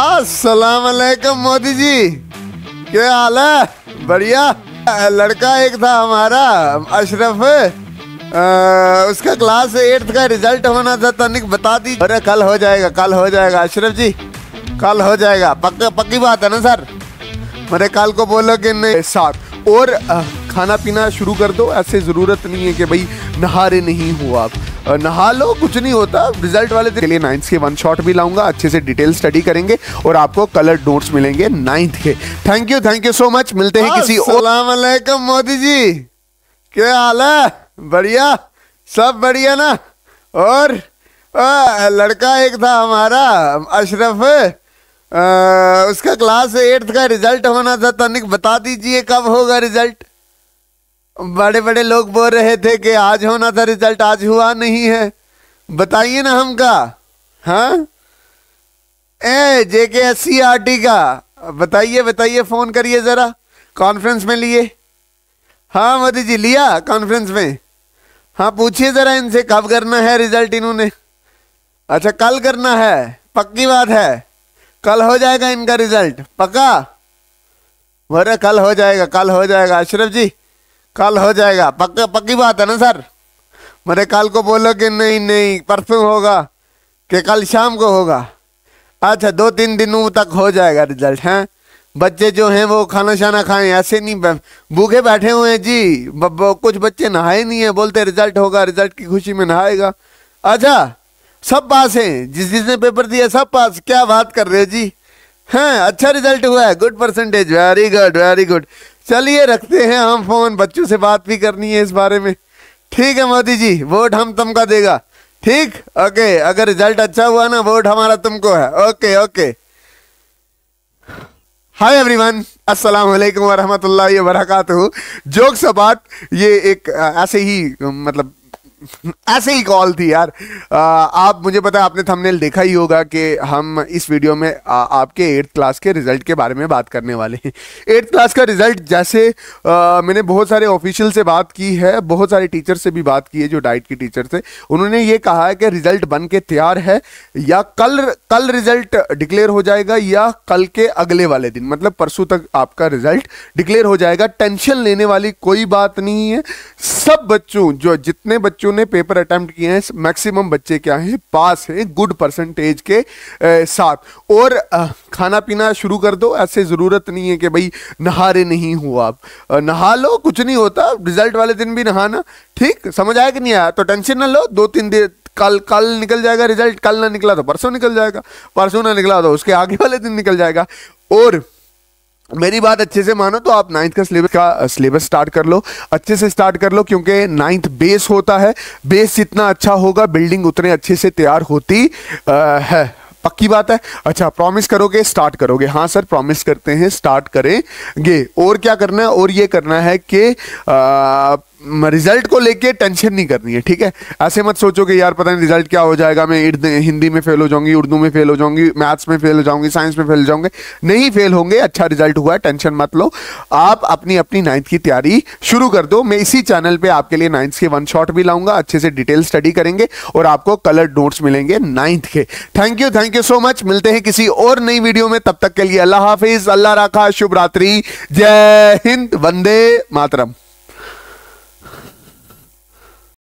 अस्सलाम मोदी जी क्या हाल है बढ़िया लड़का एक था हमारा अशरफ उसका क्लास एट्थ का रिजल्ट होना था तनिक तो बता दी अरे कल हो जाएगा कल हो जाएगा अशरफ जी कल हो जाएगा पक्का पक्की बात है ना सर मेरे कल को बोलो कि नहीं साथ और आ, खाना पीना शुरू कर दो ऐसे ज़रूरत नहीं है कि भाई नहारे नहीं हो आप नहा लो कुछ नहीं होता रिजल्ट वाले दिन लिए नाइन्थ के वन शॉट भी लाऊंगा अच्छे से डिटेल स्टडी करेंगे और आपको कलर नोट्स मिलेंगे नाइन्थ के thank you thank you so much मिलते हैं किसी और मोदी जी क्या हाल है बढ़िया सब बढ़िया ना और आ, लड़का एक था हमारा अशरफ उसका क्लास एट्थ का रिजल्ट होना था तनिक बता दीजिए कब होगा रिजल्ट बड़े बड़े लोग बोल रहे थे कि आज होना था रिजल्ट आज हुआ नहीं है बताइए ना हमका हाँ ए जे के एस सी आर टी का बताइए बताइए फ़ोन करिए ज़रा कॉन्फ्रेंस में लिए हाँ मोदी जी लिया कॉन्फ्रेंस में हाँ पूछिए ज़रा इनसे कब करना है रिजल्ट इन्होंने अच्छा कल करना है पक्की बात है कल हो जाएगा इनका रिजल्ट पक्का बोरे कल हो जाएगा कल हो जाएगा अशरफ जी कल हो जाएगा पक्का पक्की बात है ना सर मेरे कल को बोलो कि नहीं नहीं परसों होगा कि कल शाम को होगा अच्छा दो तीन दिनों तक हो जाएगा रिजल्ट हैं बच्चे जो हैं वो खाना शाना खाएं ऐसे नहीं भूखे बैठे हुए हैं जी कुछ बच्चे नहाए नहीं है बोलते रिजल्ट होगा रिजल्ट की खुशी में नहाएगा अच्छा सब पास हैं जिस जिसने पेपर दिया सब पास क्या बात कर रहे हो जी हैं अच्छा रिजल्ट हुआ है good percentage very good very good चलिए रखते हैं हम फोन बच्चों से बात भी करनी है इस बारे में ठीक है मोदी जी वोट हम तुम का देगा ठीक ओके अगर रिजल्ट अच्छा हुआ ना वोट हमारा तुमको है ओके ओके हाय एवरीवन अस्सलाम वालेकुम वरहमतुल्लाहि वबरकातुहू जोक्स अबाउट ये एक ऐसे ही मतलब ऐसे ही कॉल थी यार आ, आप मुझे पता आपने थंबनेल देखा ही होगा कि हम इस वीडियो में आ, आपके एट्थ क्लास के रिजल्ट के बारे में बात करने वाले हैं एट्थ क्लास का रिजल्ट जैसे आ, मैंने बहुत सारे ऑफिशियल से बात की है बहुत सारे टीचर से भी बात की है जो डाइट की टीचर से उन्होंने ये कहा है कि रिजल्ट बन के तैयार है या कल कल रिजल्ट डिक्लेयर हो जाएगा या कल के अगले वाले दिन मतलब परसों तक आपका रिजल्ट डिक्लेयर हो जाएगा टेंशन लेने वाली कोई बात नहीं है सब बच्चों जो जितने बच्चों बच्चों ने पेपर अटेम्प्ट किए हैं मैक्सिमम बच्चे क्या हैं पास हैं गुड परसेंटेज के साथ और खाना पीना शुरू कर दो ऐसे ज़रूरत नहीं है कि भाई नहारे नहीं हो आप नहा लो कुछ नहीं होता रिजल्ट वाले दिन भी नहाना ठीक समझ आया कि नहीं आया तो टेंशन ना लो दो तीन दिन कल कल निकल जाएगा रिजल्ट कल ना निकला तो परसों निकल जाएगा परसों ना निकला तो उसके आगे वाले दिन निकल जाएगा और मेरी बात अच्छे से मानो तो आप नाइन्थ का सिलेबस का सिलेबस स्टार्ट कर लो अच्छे से स्टार्ट कर लो क्योंकि नाइन्थ बेस होता है बेस जितना अच्छा होगा बिल्डिंग उतने अच्छे से तैयार होती आ, है पक्की बात है अच्छा प्रॉमिस करोगे स्टार्ट करोगे हाँ सर प्रॉमिस करते हैं स्टार्ट करेंगे और क्या करना है और ये करना है कि रिजल्ट को लेके टेंशन नहीं करनी है ठीक है ऐसे मत सोचो कि यार पता नहीं रिजल्ट क्या हो जाएगा मैं हिंदी में फेल हो जाऊंगी उर्दू में फेल हो जाऊंगी मैथ्स में फेल हो जाऊंगी साइंस में फेल हो जाऊंगे नहीं फेल होंगे अच्छा रिजल्ट हुआ टेंशन मत लो आप अपनी अपनी नाइन्थ की तैयारी शुरू कर दो मैं इसी चैनल पर आपके लिए नाइन्थ के वन शॉट भी लाऊंगा अच्छे से डिटेल स्टडी करेंगे और आपको कलर नोट्स मिलेंगे नाइन्थ के thank you thank you so much मिलते हैं किसी और नई वीडियो में तब तक के लिए अल्लाह हाफिज अल्लाह राखा शुभ रात्रि जय हिंद वंदे मातरम